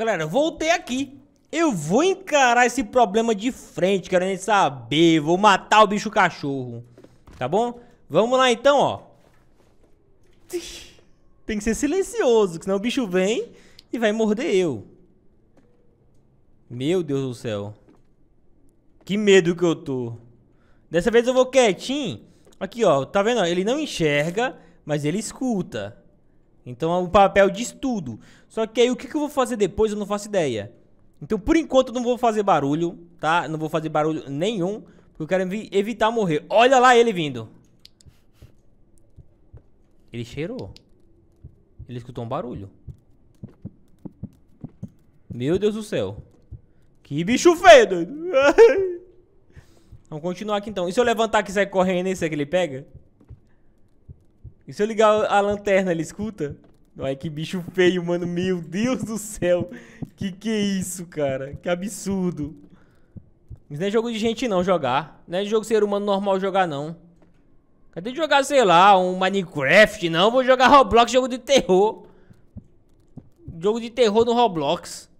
Galera, voltei aqui. Eu vou encarar esse problema de frente, nem saber. Vou matar o bicho cachorro. Tá bom? Vamos lá então, ó. Tem que ser silencioso, senão o bicho vem e vai morder eu. Meu Deus do céu. Que medo que eu tô. Dessa vez eu vou quietinho. Aqui, ó. Tá vendo? Ele não enxerga, mas ele escuta. Então é um papel de estudo. Só que aí o que, que eu vou fazer depois eu não faço ideia. Então por enquanto eu não vou fazer barulho, tá? Não vou fazer barulho nenhum, porque eu quero evitar morrer. Olha lá ele vindo. Ele cheirou. Ele escutou um barulho. Meu Deus do céu. Que bicho feio, doido. Vamos continuar aqui então. E se eu levantar aqui e sair correndo, esse é que ele pega? E se eu ligar a lanterna, ele escuta? Ai, que bicho feio, mano. Meu Deus do céu. Que que é isso, cara? Que absurdo. Isso não é jogo de gente não jogar. Não é jogo ser humano normal jogar, não. Cadê de jogar, sei lá, um Minecraft? Não, vou jogar Roblox, jogo de terror. Jogo de terror no Roblox.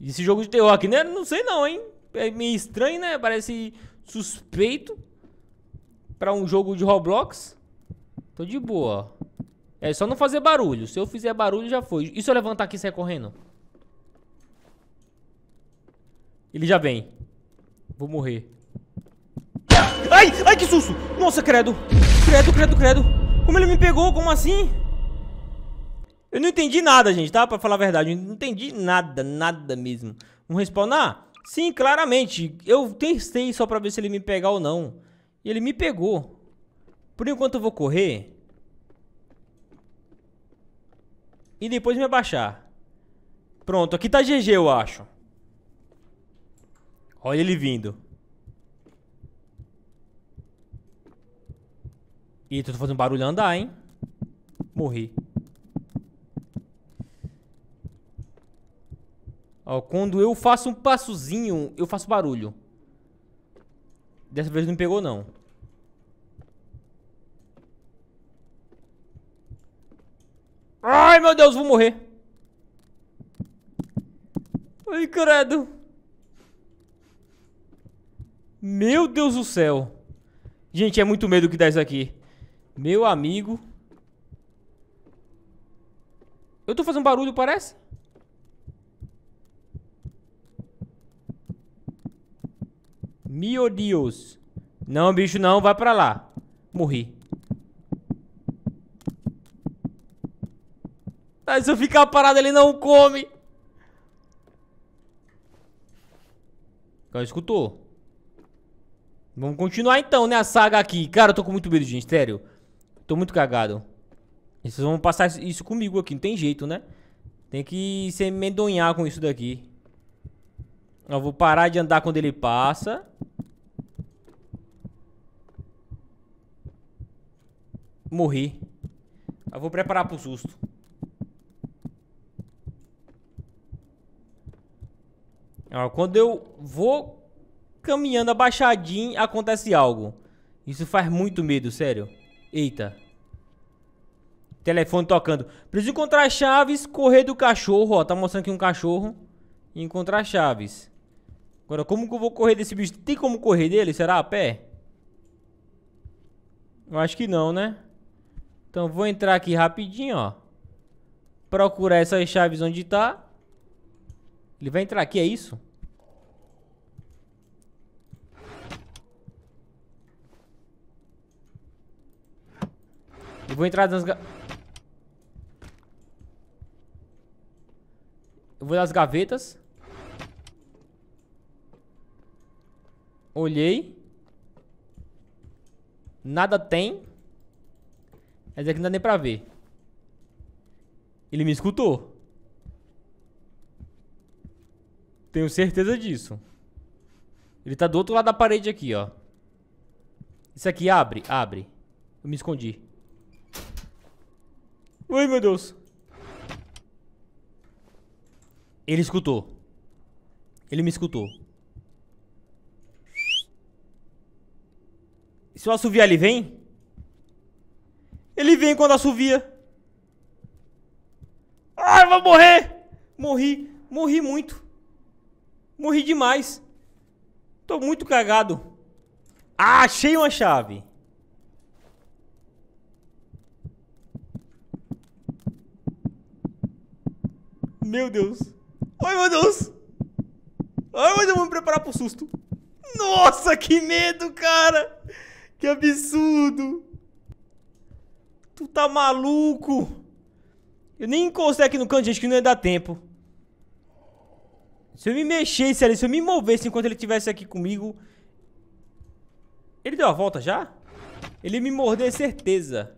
Esse jogo de terror aqui, né? Não sei não, hein? É meio estranho, né? Parece suspeito. Pra um jogo de Roblox. Tô de boa, ó. É só não fazer barulho. Se eu fizer barulho, já foi. E se eu levantar aqui e sair correndo? Ele já vem. Vou morrer. Ai, ai, que susto! Nossa, credo! Credo, credo, credo! Como ele me pegou? Como assim? Eu não entendi nada, gente, tá? Pra falar a verdade, eu não entendi nada, nada mesmo. Um respawnar? Sim, claramente. Eu testei só pra ver se ele me pegar ou não. E ele me pegou. Por enquanto eu vou correr. E depois me abaixar. Pronto, aqui tá GG, eu acho. Olha ele vindo. Ih, tu tô fazendo barulho andar, hein? Morri. Ó, quando eu faço um passozinho, eu faço barulho. Dessa vez não pegou, não. Ai, meu Deus, vou morrer. Ai, credo. Meu Deus do céu. Gente, é muito medo que dá isso aqui. Meu amigo. Eu tô fazendo barulho, parece? Meu Deus. Não, bicho, não. Vai pra lá. Morri. Tá, se eu ficar parado, ele não come. Cara, escutou. Vamos continuar então, né, a saga aqui. Cara, eu tô com muito medo, gente, sério. Tô muito cagado. E vocês vão passar isso comigo aqui, não tem jeito, né? Tem que se medonhar com isso daqui. Eu vou parar de andar quando ele passa. Morri. Eu vou preparar pro susto. Ó, quando eu vou caminhando abaixadinho, acontece algo. Isso faz muito medo, sério. Eita. Telefone tocando. Preciso encontrar chaves, correr do cachorro. Ó, tá mostrando aqui um cachorro. E encontrar chaves. Agora, como que eu vou correr desse bicho? Tem como correr dele? Será a pé? Eu acho que não, né? Então, vou entrar aqui rapidinho, ó. Procurar essas chaves onde tá. Ele vai entrar aqui, é isso? Eu vou entrar nas... Eu vou nas gavetas. Olhei. Nada tem. Mas aqui não dá nem pra ver. Ele me escutou. Tenho certeza disso. Ele tá do outro lado da parede aqui, ó. Isso aqui abre, abre. Eu me escondi. Ai, meu Deus. Ele escutou. Ele me escutou. Se eu assoviar, ele vem? Ele vem quando assovia. Ai, ah, eu vou morrer! Morri, morri muito. Morri demais. Tô muito cagado. Ah, achei uma chave. Meu Deus. Ai, meu Deus. Ai, mas eu vou me preparar pro susto. Nossa, que medo, cara. Que absurdo. Tu tá maluco. Eu nem encostei aqui no canto, gente, que não ia dar tempo. Se eu me mexesse ali, se eu me movesse enquanto ele estivesse aqui comigo... Ele deu a volta já? Ele me mordeu, é certeza.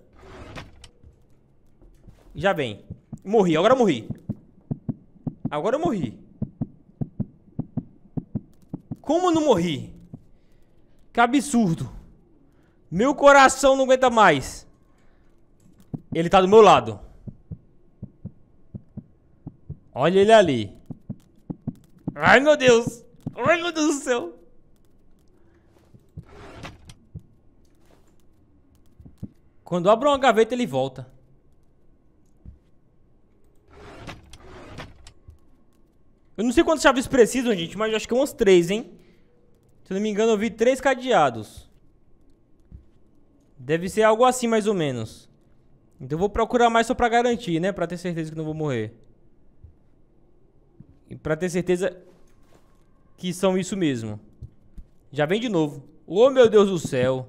Já vem. Morri, agora eu morri. Agora eu morri. Como eu não morri? Que absurdo. Meu coração não aguenta mais. Ele tá do meu lado. Olha ele ali. Ai, meu Deus! Ai, meu Deus do céu! Quando abro uma gaveta, ele volta. Eu não sei quantas chaves precisam, gente, mas acho que umas três, hein? Se eu não me engano, eu vi três cadeados. Deve ser algo assim, mais ou menos. Então eu vou procurar mais só pra garantir, né? Pra ter certeza que não vou morrer para ter certeza que são isso mesmo. Já vem de novo. Oh, meu Deus do céu.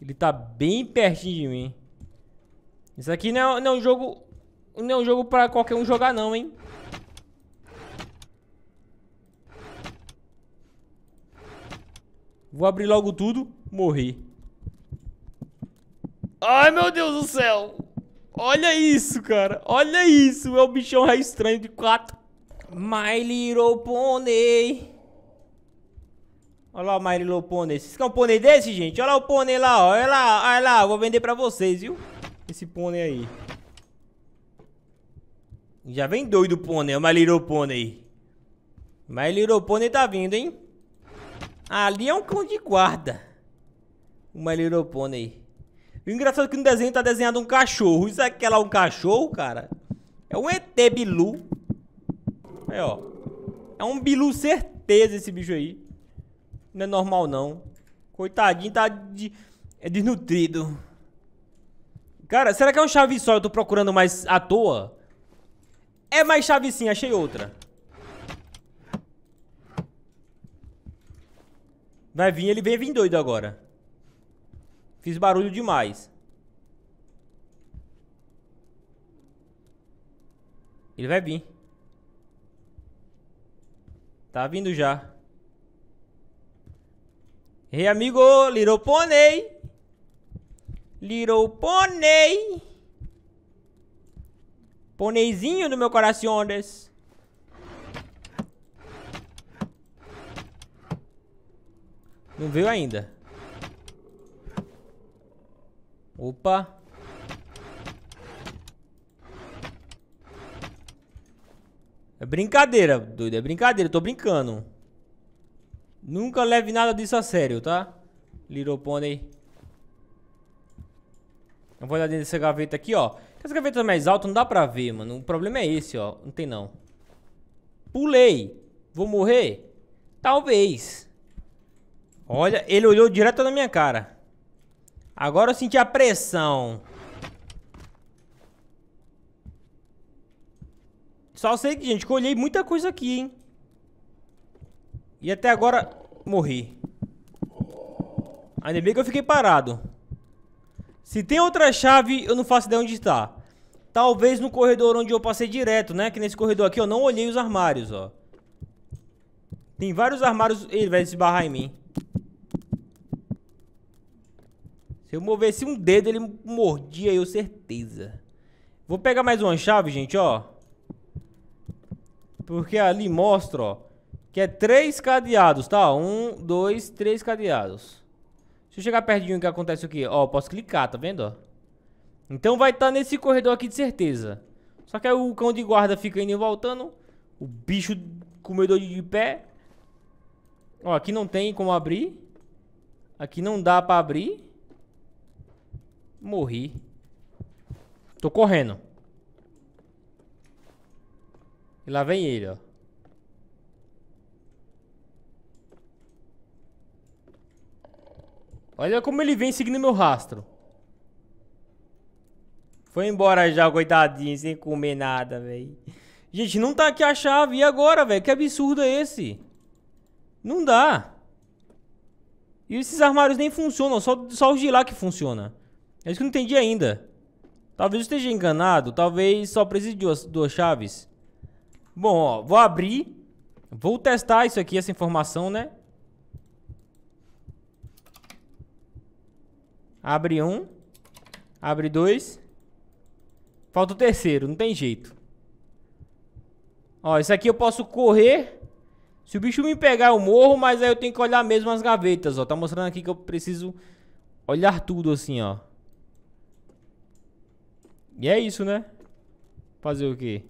Ele tá bem pertinho de mim. Isso aqui não é, não é um jogo... Não é um jogo pra qualquer um jogar, não, hein? Vou abrir logo tudo. Morri. Ai, meu Deus do céu. Olha isso, cara. Olha isso. É o bichão rei estranho de quatro. My Little Pony. Olha lá o My Little Pony. Vocês querem um pônei desse, gente? Olha lá o pônei lá, ó. Olha lá, olha lá. vou vender pra vocês, viu? Esse pônei aí. Já vem doido o pônei, o My Little Pony. My Little Pony tá vindo, hein? Ali é um cão de guarda. O My Little Pony o engraçado é que no desenho tá desenhado um cachorro. Isso aqui é lá é um cachorro, cara? É um ET Bilu. É, ó. É um Bilu certeza esse bicho aí. Não é normal, não. Coitadinho, tá de... É desnutrido. Cara, será que é um chave só? Eu tô procurando mais à toa? É mais chave sim, achei outra. Vai vir, ele vem vir doido agora. Fiz barulho demais. Ele vai vir. Tá vindo já. Hey, amigo! Little Pony! Little Pony! Poneizinho do meu coração, des. Não veio ainda. Opa. É brincadeira, doido. É brincadeira. Eu tô brincando. Nunca leve nada disso a sério, tá? Little Pony. Eu vou olhar dentro dessa gaveta aqui, ó. Essa gaveta mais alta não dá pra ver, mano. O problema é esse, ó. Não tem não. Pulei. Vou morrer? Talvez. Olha, ele olhou direto na minha cara. Agora eu senti a pressão. Só sei que, gente, que eu olhei muita coisa aqui, hein? E até agora morri. Ainda bem que eu fiquei parado. Se tem outra chave, eu não faço ideia onde está. Talvez no corredor onde eu passei direto, né? Que nesse corredor aqui eu não olhei os armários, ó. Tem vários armários... Ele vai se barrar em mim. Se eu movesse um dedo, ele mordia, eu certeza. Vou pegar mais uma chave, gente, ó. Porque ali mostra, ó. Que é três cadeados, tá? Um, dois, três cadeados. Se eu chegar pertinho que acontece aqui. Ó, posso clicar, tá vendo? Ó? Então vai estar tá nesse corredor aqui de certeza. Só que aí o cão de guarda fica indo e voltando. O bicho comedor de pé. Ó, aqui não tem como abrir. Aqui não dá pra abrir. Morri. Tô correndo. E lá vem ele, ó. Olha como ele vem seguindo meu rastro. Foi embora já, coitadinho, sem comer nada, velho. Gente, não tá aqui a chave. E agora, velho? Que absurdo é esse? Não dá. E esses armários nem funcionam, só, só os de lá que funciona. É isso que eu não entendi ainda. Talvez eu esteja enganado. Talvez só precise de duas, duas chaves. Bom, ó. Vou abrir. Vou testar isso aqui, essa informação, né? Abre um. Abre dois. Falta o terceiro. Não tem jeito. Ó, isso aqui eu posso correr... Se o bicho me pegar, eu morro, mas aí eu tenho que olhar mesmo as gavetas, ó. Tá mostrando aqui que eu preciso olhar tudo assim, ó. E é isso, né? Fazer o quê?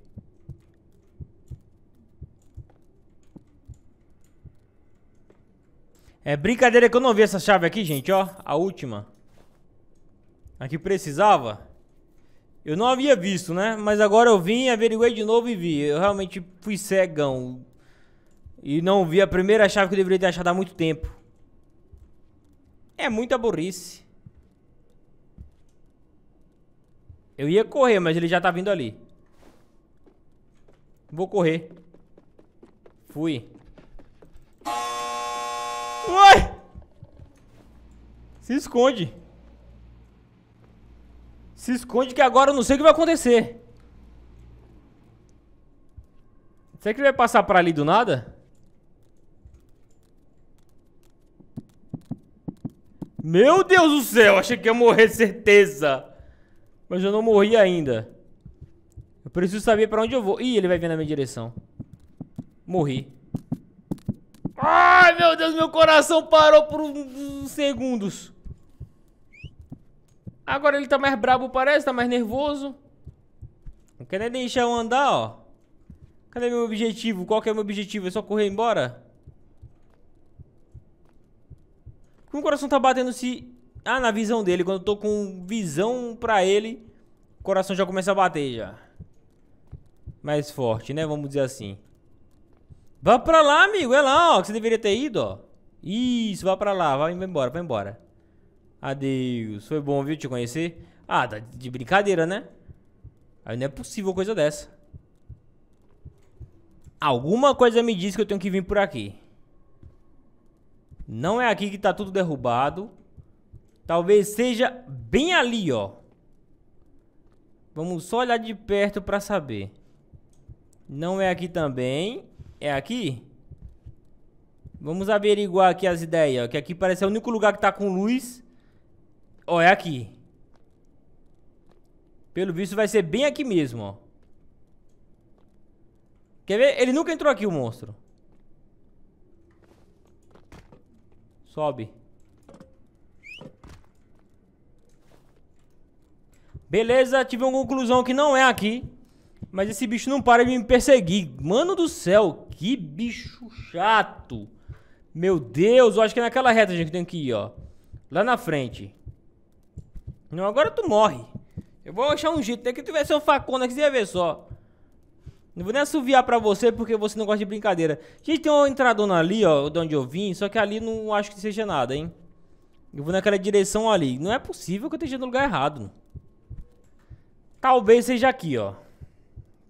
É brincadeira que eu não vi essa chave aqui, gente, ó. A última. Aqui precisava. Eu não havia visto, né? Mas agora eu vim, averiguei de novo e vi. Eu realmente fui cegão. E não vi a primeira chave que eu deveria ter achado há muito tempo. É muita burrice. Eu ia correr, mas ele já tá vindo ali. Vou correr. Fui. Uai! Se esconde. Se esconde que agora eu não sei o que vai acontecer. Será que ele vai passar pra ali do nada? Meu Deus do céu, achei que ia morrer, certeza. Mas eu não morri ainda. Eu preciso saber pra onde eu vou. Ih, ele vai vir na minha direção. Morri. Ai, meu Deus, meu coração parou por uns segundos. Agora ele tá mais brabo, parece, tá mais nervoso. Não quer nem deixar eu andar, ó. Cadê meu objetivo? Qual que é meu objetivo? É só correr embora? Como o coração tá batendo se ah, na visão dele. Quando eu tô com visão pra ele, o coração já começa a bater já. Mais forte, né? Vamos dizer assim. Vá pra lá, amigo. É lá, ó. Que você deveria ter ido, ó. Isso, vá pra lá. Vai embora, vai embora. Adeus. Foi bom, viu, te conhecer. Ah, tá de brincadeira, né? Aí não é possível coisa dessa. Alguma coisa me diz que eu tenho que vir por aqui. Não é aqui que tá tudo derrubado. Talvez seja bem ali, ó. Vamos só olhar de perto para saber. Não é aqui também. É aqui? Vamos averiguar aqui as ideias, ó. Que aqui parece o único lugar que tá com luz. Ó, é aqui. Pelo visto vai ser bem aqui mesmo, ó. Quer ver? Ele nunca entrou aqui, o monstro. Sobe. Beleza, tive uma conclusão que não é aqui. Mas esse bicho não para de me perseguir. Mano do céu, que bicho chato. Meu Deus, eu acho que é naquela reta, gente, que tem que ir, ó. Lá na frente. Não, agora tu morre. Eu vou achar um jeito. Tem que tivesse um facona aqui, você ia ver só. Não vou nem assoviar pra você porque você não gosta de brincadeira. Gente, tem uma entradona ali, ó, de onde eu vim. Só que ali não acho que seja nada, hein. Eu vou naquela direção ali. Não é possível que eu esteja no lugar errado. Talvez seja aqui, ó.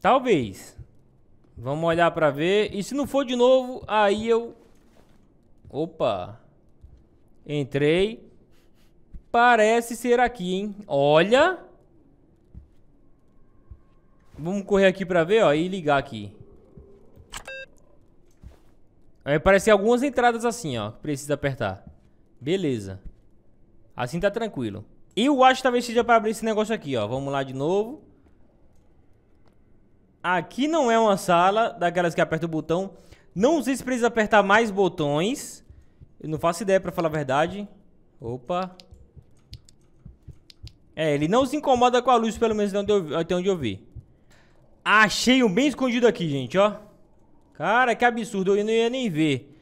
Talvez. Vamos olhar pra ver. E se não for de novo, aí eu... Opa. Entrei. Parece ser aqui, hein? Olha. Vamos correr aqui pra ver, ó. E ligar aqui. Aí aparecem algumas entradas assim, ó. Que precisa apertar. Beleza. Assim tá tranquilo. Eu acho que talvez seja para abrir esse negócio aqui, ó. Vamos lá de novo. Aqui não é uma sala daquelas que aperta o botão. Não sei se precisa apertar mais botões. Eu não faço ideia, para falar a verdade. Opa. É, ele não se incomoda com a luz, pelo menos até onde eu vi. Achei um bem escondido aqui, gente, ó. Cara, que absurdo. Eu não ia nem ver.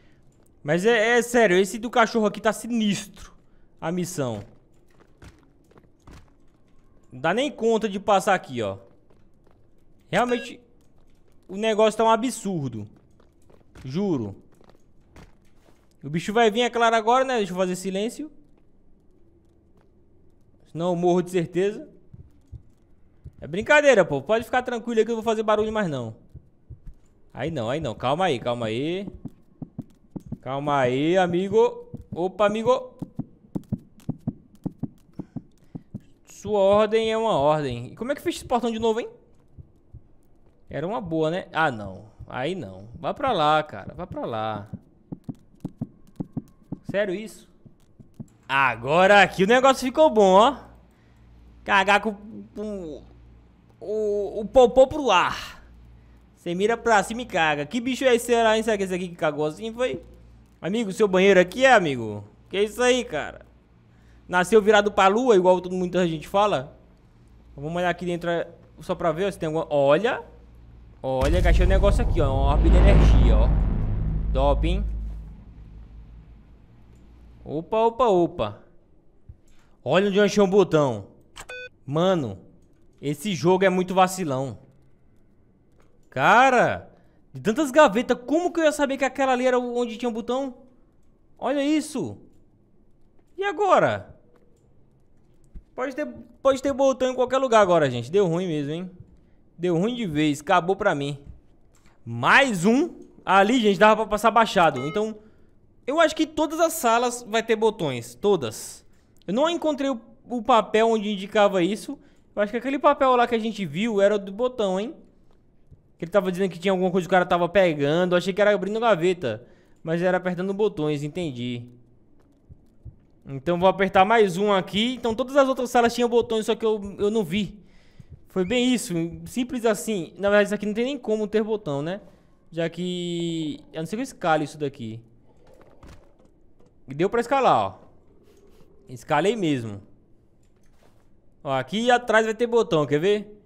Mas é, é sério, esse do cachorro aqui tá sinistro. A missão. Não dá nem conta de passar aqui, ó. Realmente, o negócio tá um absurdo. Juro. O bicho vai vir, é claro, agora, né? Deixa eu fazer silêncio. Senão eu morro de certeza. É brincadeira, pô. Pode ficar tranquilo que eu vou fazer barulho mais não. Aí não, aí não. Calma aí, calma aí. Calma aí, amigo. Opa, amigo. Sua ordem é uma ordem. E como é que fecha esse portão de novo, hein? Era uma boa, né? Ah, não. Aí não. Vá pra lá, cara. Vá pra lá. Sério isso? Agora aqui o negócio ficou bom, ó. Cagar com, com o, o popô pro ar. Você mira pra cima e caga. Que bicho é esse? Será que esse aqui que cagou assim? Foi? Amigo, seu banheiro aqui é, amigo? Que isso aí, cara? Nasceu virado pra lua, igual todo, muita gente fala. Vamos olhar aqui dentro só pra ver ó, se tem alguma. Olha. Olha, achei um negócio aqui, ó. É um orbe de energia, ó. Top, hein? Opa, opa, opa. Olha onde eu achei um botão. Mano, esse jogo é muito vacilão. Cara, de tantas gavetas, como que eu ia saber que aquela ali era onde tinha um botão? Olha isso. E agora? Pode ter, pode ter botão em qualquer lugar agora, gente. Deu ruim mesmo, hein? Deu ruim de vez. Acabou pra mim. Mais um. Ali, gente, dava pra passar baixado. Então, eu acho que todas as salas vai ter botões. Todas. Eu não encontrei o, o papel onde indicava isso. Eu acho que aquele papel lá que a gente viu era do botão, hein? Que ele tava dizendo que tinha alguma coisa que o cara tava pegando. Eu achei que era abrindo gaveta. Mas era apertando botões, entendi. Então vou apertar mais um aqui. Então todas as outras salas tinham botões, só que eu, eu não vi. Foi bem isso, simples assim. Na verdade, isso aqui não tem nem como ter botão, né? Já que... A não ser que eu escale isso daqui. E deu pra escalar, ó. Escalei mesmo. Ó, aqui atrás vai ter botão, quer ver?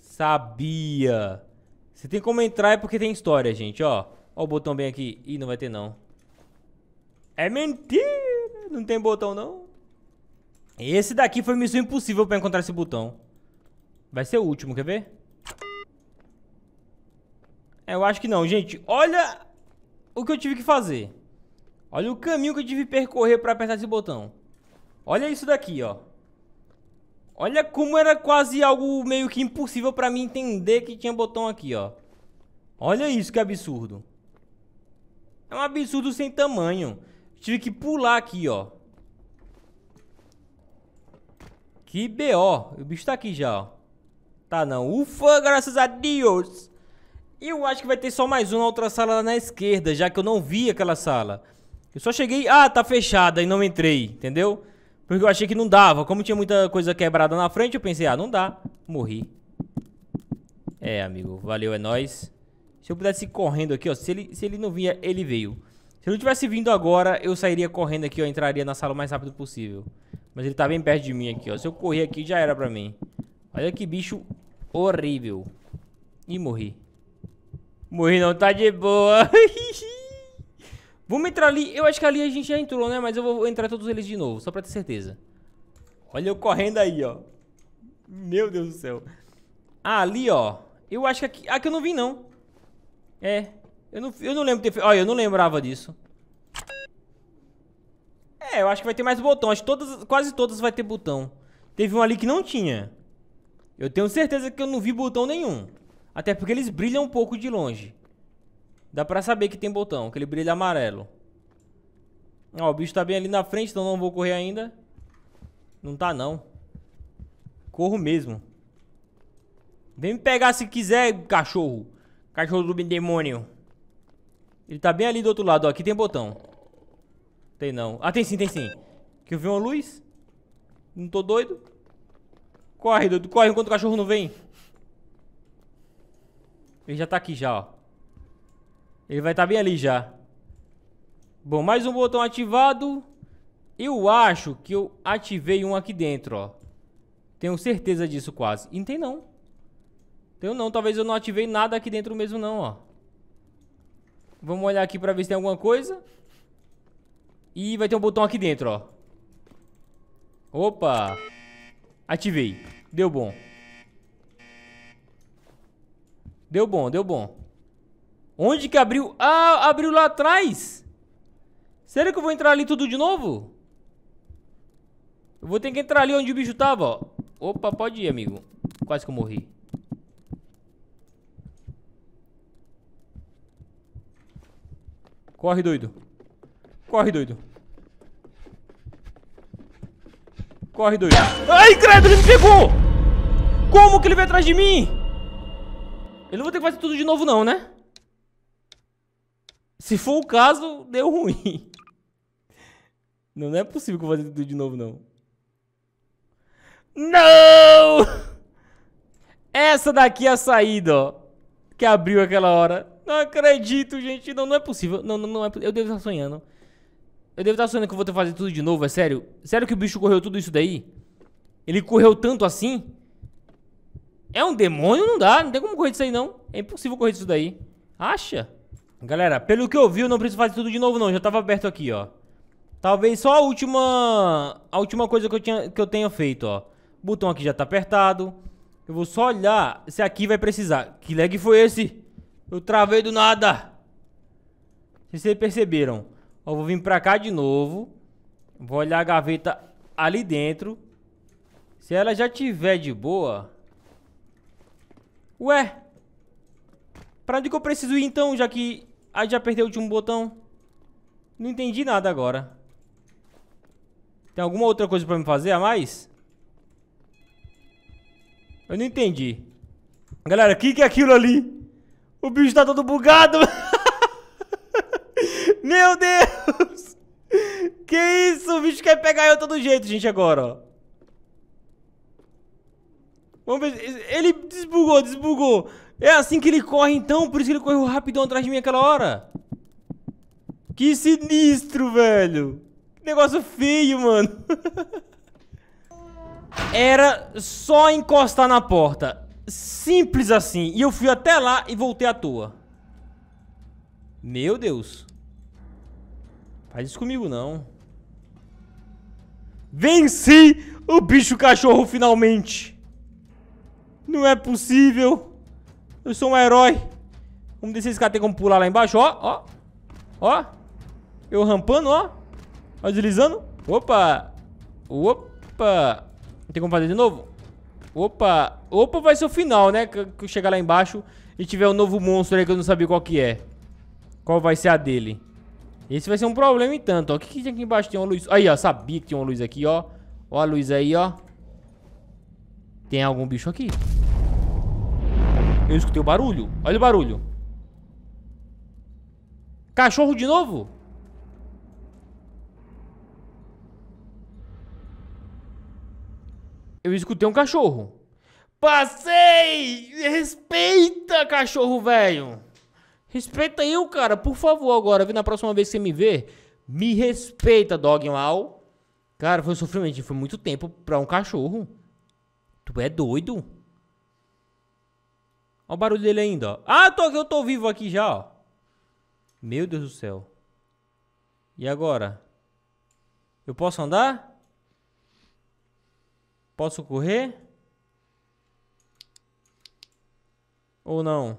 Sabia. Se tem como entrar é porque tem história, gente, ó. Ó o botão bem aqui. Ih, não vai ter não. É mentira! Não tem botão, não? Esse daqui foi missão impossível pra encontrar esse botão. Vai ser o último, quer ver? É, eu acho que não. Gente, olha o que eu tive que fazer. Olha o caminho que eu tive que percorrer pra apertar esse botão. Olha isso daqui, ó. Olha como era quase algo meio que impossível pra mim entender que tinha botão aqui, ó. Olha isso, que absurdo. É um absurdo sem tamanho. Tive que pular aqui, ó. Que B.O. O bicho tá aqui já, ó. Tá não. Ufa, graças a Deus. Eu acho que vai ter só mais uma outra sala lá na esquerda, já que eu não vi aquela sala. Eu só cheguei... Ah, tá fechada e não entrei, entendeu? Porque eu achei que não dava. Como tinha muita coisa quebrada na frente, eu pensei, ah, não dá. Morri. É, amigo. Valeu, é nóis. Se eu pudesse ir correndo aqui, ó. Se ele, se ele não vinha, ele veio. Se ele tivesse vindo agora, eu sairia correndo aqui, ó. Entraria na sala o mais rápido possível. Mas ele tá bem perto de mim aqui, ó. Se eu correr aqui, já era pra mim. Olha que bicho horrível. E morri. Morri não, tá de boa. Vamos entrar ali. Eu acho que ali a gente já entrou, né? Mas eu vou entrar todos eles de novo, só pra ter certeza. Olha eu correndo aí, ó. Meu Deus do céu. Ah, ali, ó. Eu acho que aqui... Aqui eu não vim, não. É. Eu não, eu não lembro ter feito. Olha, eu não lembrava disso. É, eu acho que vai ter mais botão. Acho que todas, quase todas vai ter botão. Teve um ali que não tinha. Eu tenho certeza que eu não vi botão nenhum. Até porque eles brilham um pouco de longe. Dá pra saber que tem botão, aquele brilho amarelo. Ó, o bicho tá bem ali na frente, então não vou correr ainda. Não tá, não. Corro mesmo. Vem me pegar se quiser, cachorro. Cachorro do demônio. Ele tá bem ali do outro lado, ó. Aqui tem botão. Tem não. Ah, tem sim, tem sim. Que eu vi uma luz. Não tô doido. Corre, doido. Corre enquanto o cachorro não vem. Ele já tá aqui já, ó. Ele vai estar tá bem ali já. Bom, mais um botão ativado. Eu acho que eu ativei um aqui dentro, ó. Tenho certeza disso quase. E não tem não. Tenho não, talvez eu não ativei nada aqui dentro mesmo não, ó. Vamos olhar aqui pra ver se tem alguma coisa. E vai ter um botão aqui dentro, ó. Opa! Ativei. Deu bom. Deu bom, deu bom. Onde que abriu? Ah, abriu lá atrás. Será que eu vou entrar ali tudo de novo? Eu vou ter que entrar ali onde o bicho tava, ó. Opa, pode ir, amigo. Quase que eu morri. Corre, doido. Corre, doido. Corre, doido. Ai, credo, ele me pegou! Como que ele veio atrás de mim? Eu não vou ter que fazer tudo de novo, não, né? Se for o caso, deu ruim. Não, não é possível que eu vou fazer tudo de novo, não. Não! Essa daqui é a saída, ó. Que abriu aquela hora. Não acredito, gente. Não, não é possível. Não, não, não é Eu devo estar sonhando. Eu devo estar sonhando que eu vou ter que fazer tudo de novo, é sério? Sério que o bicho correu tudo isso daí? Ele correu tanto assim? É um demônio? Não dá, não tem como correr disso aí não. É impossível correr disso daí. Acha? Galera, pelo que eu vi, eu não preciso fazer tudo de novo não. Já tava aberto aqui, ó. Talvez só a última... A última coisa que eu, tinha, que eu tenha feito, ó. O botão aqui já tá apertado. Eu vou só olhar se aqui vai precisar. Que lag foi esse? Eu travei do nada. Vocês perceberam. Ó, vou vir pra cá de novo. Vou olhar a gaveta ali dentro. Se ela já tiver de boa... Ué? Pra onde que eu preciso ir então, já que... aí já apertei o último botão. Não entendi nada agora. Tem alguma outra coisa pra me fazer a mais? Eu não entendi. Galera, o que, que é aquilo ali? O bicho tá todo bugado. Meu Deus! Que isso? O bicho quer pegar eu todo jeito, gente, agora, ó. Vamos ver. Ele desbugou, desbugou. É assim que ele corre, então. Por isso que ele correu rapidão atrás de mim aquela hora. Que sinistro, velho. Que negócio feio, mano. Era só encostar na porta. Simples assim. E eu fui até lá e voltei à toa. Meu Deus. Faz isso comigo, não. Venci o bicho cachorro finalmente. Não é possível. Eu sou um herói. Vamos descer esse cara tem como pular lá embaixo. Ó, ó. Ó. Eu rampando, ó. Ó, deslizando. Opa. Opa. Não tem como fazer de novo? Opa, opa vai ser o final, né? Que eu chegar lá embaixo e tiver um novo monstro aí que eu não sabia qual que é. Qual vai ser a dele. Esse vai ser um problema em tanto, ó. O que, que tem aqui embaixo? Tem uma luz. Aí, ó, sabia que tinha uma luz aqui, ó. Ó a luz aí, ó. Tem algum bicho aqui? Eu escutei o barulho. Olha o barulho. Cachorro de novo? Eu escutei um cachorro. Passei! Respeita, cachorro velho! Respeita eu, cara, por favor, agora. vi Na próxima vez que você me ver, me respeita, dog mal. Cara, foi um sofrimento. Foi muito tempo pra um cachorro. Tu é doido? Olha o barulho dele ainda, ó. Ah, tô, eu tô vivo aqui já, ó. Meu Deus do céu. E agora? Eu posso andar? Posso correr? Ou não?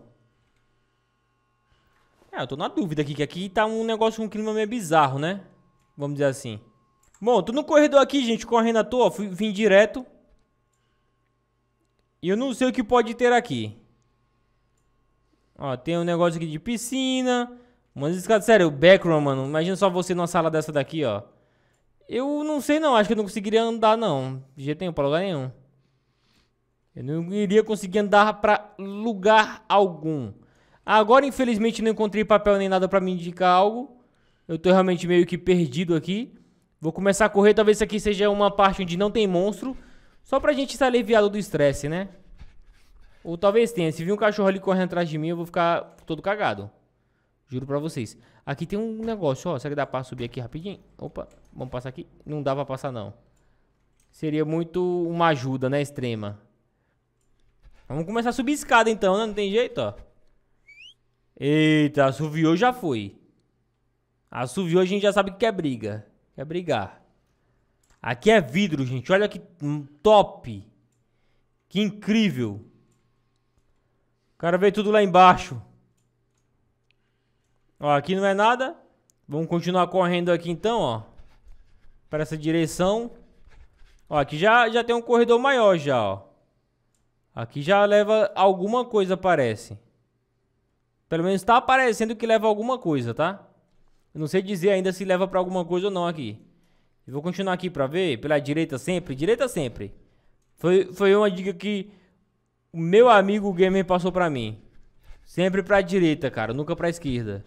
É, eu tô na dúvida aqui, que aqui tá um negócio com um clima meio bizarro, né? Vamos dizer assim. Bom, tô no corredor aqui, gente, correndo à toa, fui, vim direto. E eu não sei o que pode ter aqui. Ó, tem um negócio aqui de piscina. Mano, escada, sério, background, mano. Imagina só você numa sala dessa daqui, ó. Eu não sei não, acho que eu não conseguiria andar não. De jeito nenhum, pra lugar nenhum. Eu não iria conseguir andar pra lugar algum. Agora, infelizmente, não encontrei papel nem nada pra me indicar algo. Eu tô realmente meio que perdido aqui. Vou começar a correr, talvez isso aqui seja uma parte onde não tem monstro. Só pra gente estar aliviado do estresse, né? Ou talvez tenha. Se vir um cachorro ali correndo atrás de mim, eu vou ficar todo cagado. Juro pra vocês. Aqui tem um negócio, ó. Será que dá pra subir aqui rapidinho? Opa, vamos passar aqui. Não dá pra passar, não. Seria muito uma ajuda, né? Extrema. Vamos começar a subir escada, então, né? Não tem jeito, ó. Eita, assoviou, já foi. Assoviou, a gente já sabe que é briga. Quer brigar. Aqui é vidro, gente. Olha que top. Que incrível. O cara veio tudo lá embaixo. Ó, aqui não é nada. Vamos continuar correndo aqui então, ó. Para essa direção. Ó, aqui já, já tem um corredor maior já, ó. Aqui já leva alguma coisa, parece. Pelo menos tá aparecendo que leva alguma coisa, tá? Eu não sei dizer ainda se leva pra alguma coisa ou não aqui. Eu vou continuar aqui pra ver. Pela direita sempre. Direita sempre. Foi, foi uma dica que o meu amigo gamer passou pra mim. Sempre pra direita, cara. Nunca pra esquerda.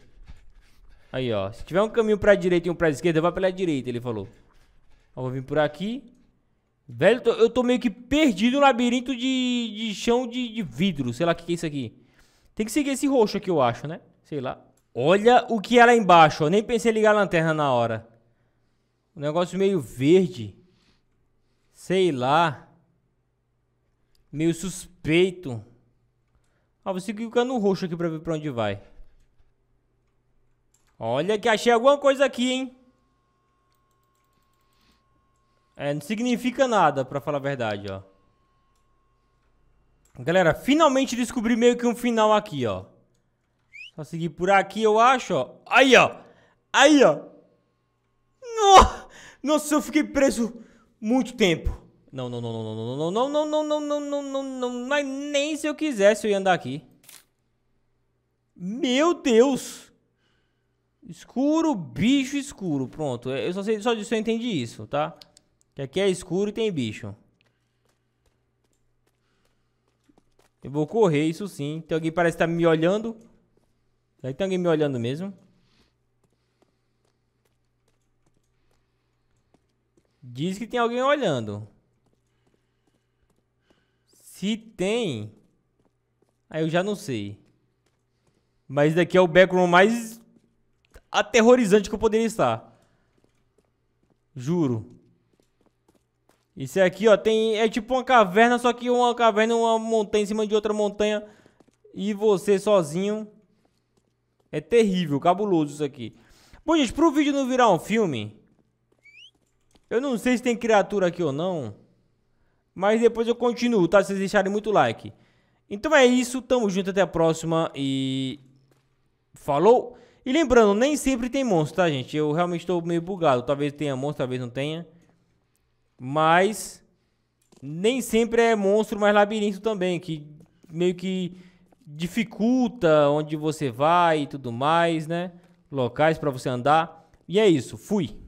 Aí, ó. Se tiver um caminho pra direita e um pra esquerda, vai pela direita, ele falou. Ó, vou vir por aqui. Velho, tô, eu tô meio que perdido no labirinto de, de chão de, de vidro. Sei lá o que, que é isso aqui. Tem que seguir esse roxo aqui, eu acho, né? Sei lá. Olha o que é lá embaixo, ó. Nem pensei em ligar a lanterna na hora. Um negócio meio verde. Sei lá. Meio suspeito. Ah, vou seguir o cano roxo aqui pra ver pra onde vai. Olha que achei alguma coisa aqui, hein? É, não significa nada, pra falar a verdade, ó. Galera, finalmente descobri meio que um final aqui, ó. Só seguir por aqui, eu acho, ó. Aí, ó. Aí, ó. Nossa, eu fiquei preso muito tempo. Não, não, não, não, não, não, não, não, não, não, não, não, não, não. não, não, não, Mas nem se eu quisesse eu ia andar aqui. Meu Deus. Escuro, bicho escuro. Pronto. É, eu só, sei, só disso eu entendi isso, tá? Que aqui é escuro e tem bicho. Eu vou correr, isso sim. Tem alguém parece que tá me olhando. Será que tem alguém me olhando mesmo? Diz que tem alguém olhando. Se tem... Aí eu já não sei. Mas daqui é o background mais aterrorizante que eu poderia estar. Juro. Isso aqui, ó, tem, é tipo uma caverna, só que uma caverna, uma montanha em cima de outra montanha. E você sozinho. É terrível, cabuloso isso aqui. Bom, gente, pro vídeo não virar um filme... Eu não sei se tem criatura aqui ou não. Mas depois eu continuo, tá? Se vocês deixarem muito like. Então é isso, tamo junto, até a próxima e... Falou! E lembrando, nem sempre tem monstro, tá, gente? Eu realmente estou meio bugado. Talvez tenha monstro, talvez não tenha. Mas nem sempre é monstro, mas labirinto também, que meio que dificulta onde você vai e tudo mais, né? Locais para você andar. E é isso, fui.